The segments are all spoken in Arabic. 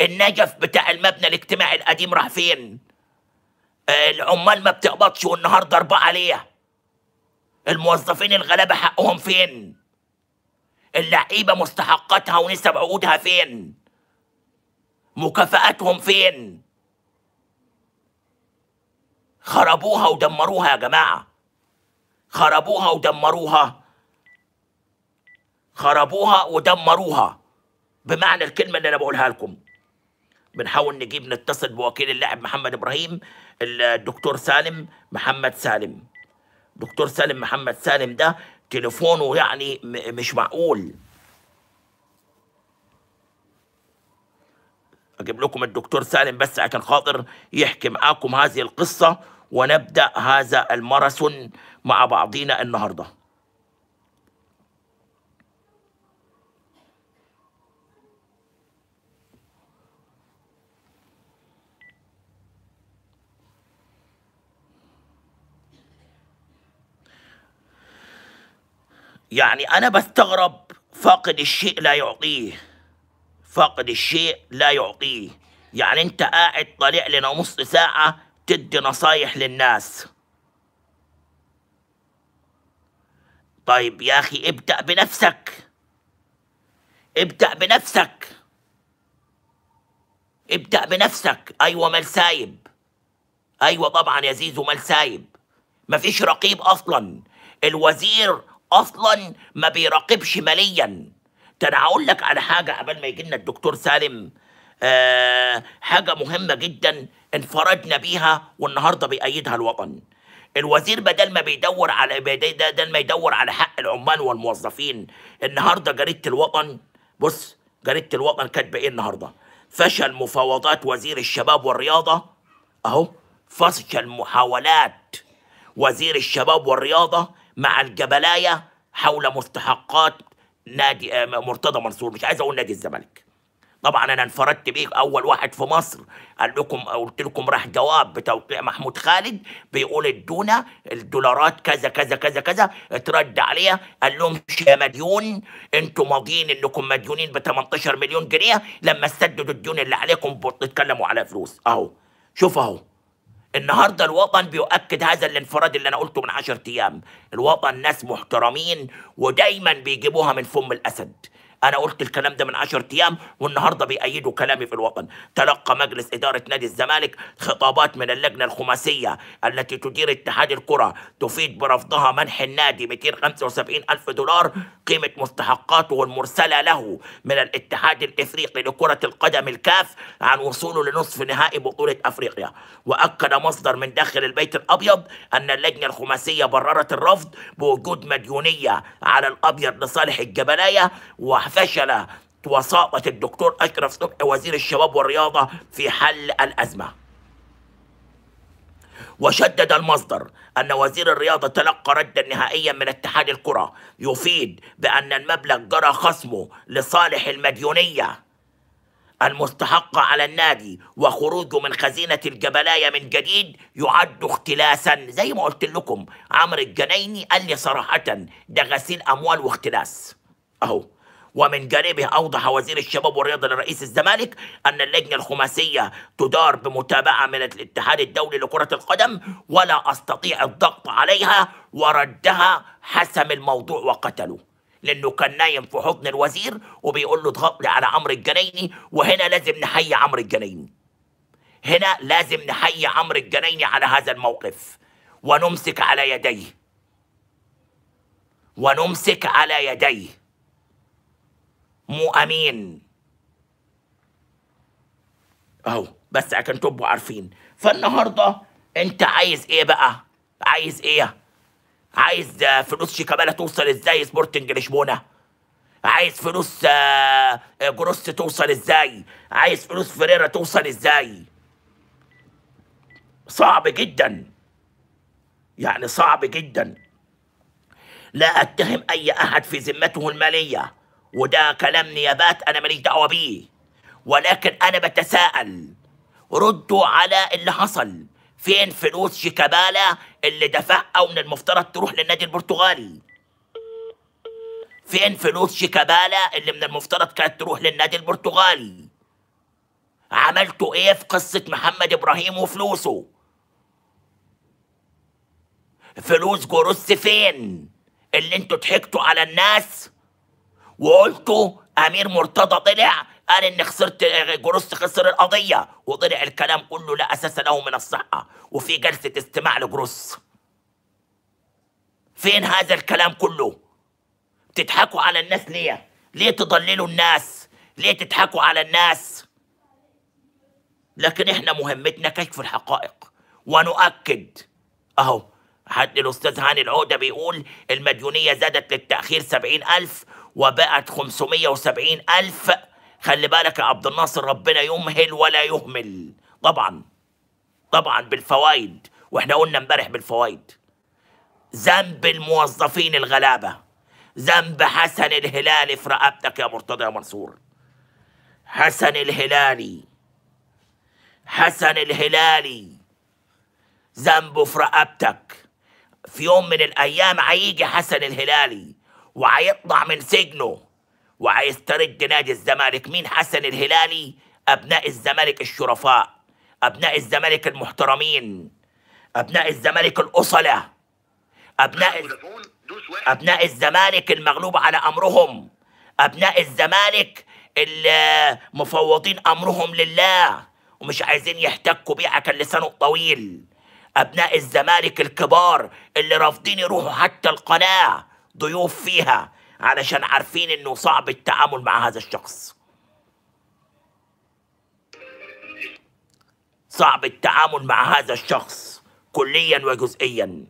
النجف بتاع المبنى الاجتماعي القديم راح فين العمال ما بتقبضش والنهارده اربع عليها الموظفين الغلابه حقهم فين اللعيبه مستحقاتها ونسب عقودها فين مكافاتهم فين خربوها ودمروها يا جماعه خربوها ودمروها خربوها ودمروها بمعنى الكلمه اللي انا بقولها لكم بنحاول نجيب نتصل بوكيل اللاعب محمد ابراهيم الدكتور سالم محمد سالم دكتور سالم محمد سالم ده تليفونه يعني مش معقول اجيب لكم الدكتور سالم بس عشان خاطر يحكي معاكم هذه القصه ونبدا هذا الماراثون مع بعضينا النهارده يعني أنا بستغرب فاقد الشيء لا يعطيه فاقد الشيء لا يعطيه يعني أنت قاعد طالع لنا نص ساعة تدي نصايح للناس طيب يا أخي ابدأ بنفسك ابدأ بنفسك ابدأ بنفسك أيوة مال سايب أيوة طبعا يا زيزو مال سايب مفيش رقيب أصلا الوزير اصلا ما بيراقبش ماليا ده انا هقول لك على حاجه قبل ما يجي لنا الدكتور سالم آه حاجه مهمه جدا انفردنا بيها والنهارده بيأيدها الوطن الوزير بدل ما بيدور على بدل ما يدور على حق العمال والموظفين النهارده جريده الوطن بص جريده الوطن كاتبه ايه النهارده فشل مفاوضات وزير الشباب والرياضه اهو فشل محاولات وزير الشباب والرياضه مع الجبلايه حول مستحقات نادي آه، مرتضى منصور مش عايز اقول نادي الزمالك طبعا انا انفردت بيه اول واحد في مصر قال لكم قلت لكم راح جواب بتوقيع محمود خالد بيقول ادونا الدولارات كذا كذا كذا كذا اترد عليها قال لهم يا مديون انتم ماضيين انكم مديونين ب 18 مليون جنيه لما تسددوا الديون اللي عليكم بتتكلموا على فلوس اهو شوف اهو النهارده الوطن بيؤكد هذا الانفراد اللي انا قلته من 10 ايام الوطن ناس محترمين ودايما بيجيبوها من فم الاسد انا قلت الكلام ده من 10 ايام والنهارده بيأيدوا كلامي في الوطن تلقى مجلس اداره نادي الزمالك خطابات من اللجنه الخماسيه التي تدير اتحاد الكره تفيد برفضها منح النادي 275 الف دولار قيمه مستحقاته المرسله له من الاتحاد الافريقي لكره القدم الكاف عن وصوله لنصف نهائي بطوله افريقيا واكد مصدر من داخل البيت الابيض ان اللجنه الخماسيه بررت الرفض بوجود مديونيه على الابيض لصالح الجبلايه فشل وساطة الدكتور أشرف صبحي وزير الشباب والرياضة في حل الأزمة وشدد المصدر أن وزير الرياضة تلقى ردا نهائيا من اتحاد الكرة يفيد بأن المبلغ جرى خصمه لصالح المديونية المستحقة على النادي وخروجه من خزينة الجبلاية من جديد يعد اختلاسا زي ما قلت لكم عمرو الجنايني قال لي صراحة ده غسيل أموال واختلاس أهو ومن جانبه أوضح وزير الشباب والرياضة لرئيس الزمالك أن اللجنة الخماسية تدار بمتابعة من الاتحاد الدولي لكرة القدم ولا أستطيع الضغط عليها وردها حسم الموضوع وقتله لأنه كان نايم في حضن الوزير وبيقول له اضغط على عمرو الجنايني وهنا لازم نحيي عمرو الجنايني هنا لازم نحيي عمرو الجنايني على هذا الموقف ونمسك على يديه ونمسك على يديه مو امين اهو بس عشان تبقوا عارفين فالنهارده انت عايز ايه بقى عايز ايه عايز آه، فلوس شيكابالا توصل ازاي سبورتنج لشبونه عايز فلوس آه، آه، جروس توصل ازاي عايز فلوس فريرا توصل ازاي صعب جدا يعني صعب جدا لا اتهم اي احد في ذمته الماليه وده كلام نيابات انا ماليش دعوه بيه ولكن انا بتساءل ردوا على اللي حصل فين فلوس شيكابالا اللي دفعها ومن المفترض تروح للنادي البرتغالي فين فلوس شيكابالا اللي من المفترض كانت تروح للنادي البرتغالي عملتوا ايه في قصة محمد ابراهيم وفلوسه فلوس جروس فين اللي انتوا ضحكتوا على الناس وقلتوا امير مرتضى طلع قال ان خسرت آه، جروس خسر القضيه وطلع الكلام كله لا اساس له من الصحه وفي جلسه استماع لجروس فين هذا الكلام كله بتضحكوا على الناس ليه ليه تضللوا الناس ليه تضحكوا على الناس لكن احنا مهمتنا كشف الحقائق ونؤكد اهو حد الأستاذ هاني العوده بيقول المديونية زادت للتأخير سبعين ألف وبقت 570 ألف خلي بالك يا عبد الناصر ربنا يمهل ولا يهمل طبعا طبعا بالفوائد واحنا قلنا امبارح بالفوائد ذنب الموظفين الغلابة ذنب حسن الهلالي في رقبتك يا مرتضى يا منصور حسن الهلالي حسن الهلالي ذنبه في رقبتك في يوم من الأيام هيجي حسن الهلالي وهيطلع من سجنه وهيسترد نادي الزمالك مين حسن الهلالي أبناء الزمالك الشرفاء أبناء الزمالك المحترمين أبناء الزمالك الأصلة أبناء أبناء الزمالك المغلوب على أمرهم أبناء الزمالك المفوضين أمرهم لله ومش عايزين يحتكوا بيه كان لسانه طويل أبناء الزمالك الكبار اللي رافضين يروحوا حتى القناة ضيوف فيها علشان عارفين انه صعب التعامل مع هذا الشخص صعب التعامل مع هذا الشخص كليا وجزئيا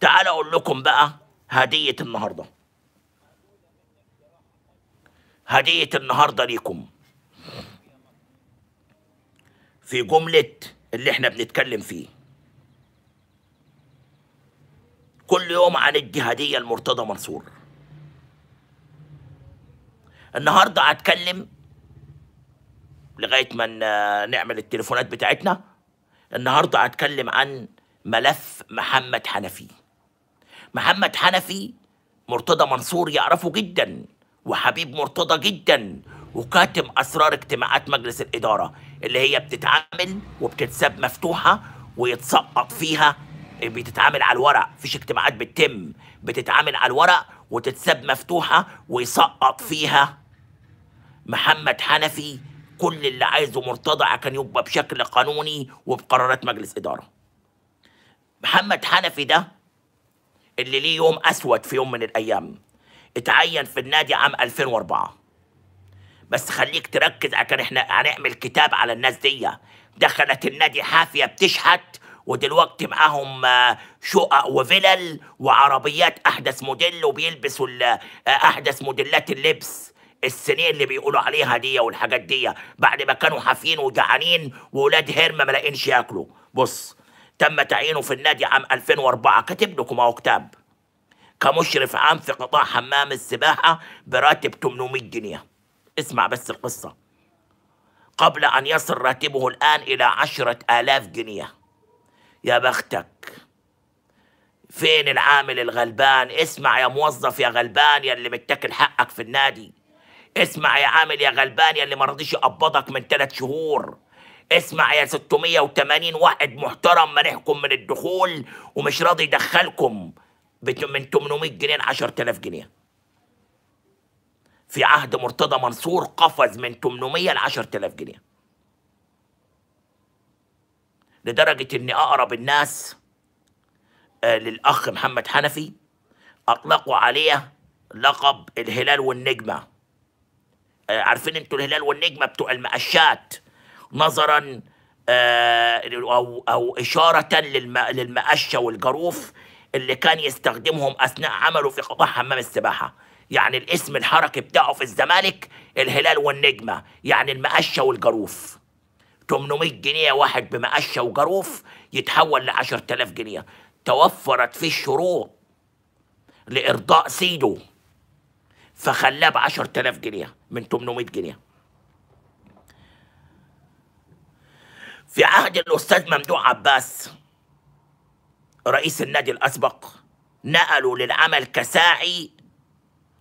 تعال اقول لكم بقى هدية النهاردة هدية النهاردة ليكم في جملة اللي احنا بنتكلم فيه كل يوم هندي هدية لمرتضى منصور النهارده هتكلم لغاية ما نعمل التليفونات بتاعتنا النهارده هتكلم عن ملف محمد حنفي محمد حنفي مرتضى منصور يعرفه جدا وحبيب مرتضى جدا وكاتم اسرار اجتماعات مجلس الاداره اللي هي بتتعمل وبتتساب مفتوحه ويتسقط فيها بتتعامل على الورق فيش اجتماعات بتتم بتتعامل على الورق وتتساب مفتوحه ويسقط فيها محمد حنفي كل اللي عايزه مرتضى كان يبقى بشكل قانوني وبقرارات مجلس اداره محمد حنفي ده اللي ليه يوم اسود في يوم من الايام اتعين في النادي عام 2004 بس خليك تركز عشان احنا هنعمل كتاب على الناس دي دخلت النادي حافيه بتشحت ودلوقتي معاهم آه، شقق وفلل وعربيات احدث موديل وبيلبسوا آه، احدث موديلات اللبس السنين اللي بيقولوا عليها دي والحاجات دي بعد ما كانوا حافين وجعانين واولاد هرم ما لاقينش ياكلوا بص تم تعيينه في النادي عام 2004 كاتب لكم اهو كتاب كمشرف عام في قطاع حمام السباحه براتب 800 جنيه اسمع بس القصه قبل أن يصل راتبه الآن إلى عشرة آلاف جنيه يا بختك فين العامل الغلبان اسمع يا موظف يا غلبان يا اللي متاكل حقك في النادي اسمع يا عامل يا غلبان يا اللي مرضيش يقبضك من ثلاث شهور اسمع يا 680 واحد محترم منحكم من الدخول ومش راضي يدخلكم من 800 جنيه ل 10000 جنيه في عهد مرتضى منصور قفز من 800 ل 10000 جنيه لدرجة إني أقرب الناس آه، للأخ محمد حنفي أطلقوا عليه لقب الهلال والنجمة آه، عارفين انتوا الهلال والنجمة بتوع المقشات نظرا آه، أو, أو إشارة للمقشة والجروف اللي كان يستخدمهم أثناء عمله في قطاع حمام السباحة يعني الاسم الحركي بتاعه في الزمالك الهلال والنجمة يعني المقشة والجروف 800 جنيه واحد بمقشه وجاروف يتحول ل 10000 جنيه توفرت فيه الشروط لارضاء سيده فخلاه ب 10000 جنيه من 800 جنيه في عهد الاستاذ ممدوح عباس رئيس النادي الاسبق نقلوا للعمل كساعي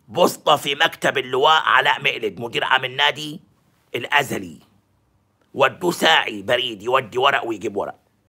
بوسطه في مكتب اللواء علاء مقلد مدير عام النادي الازلي ودوه ساعي بريد يودي ورق ويجيب ورق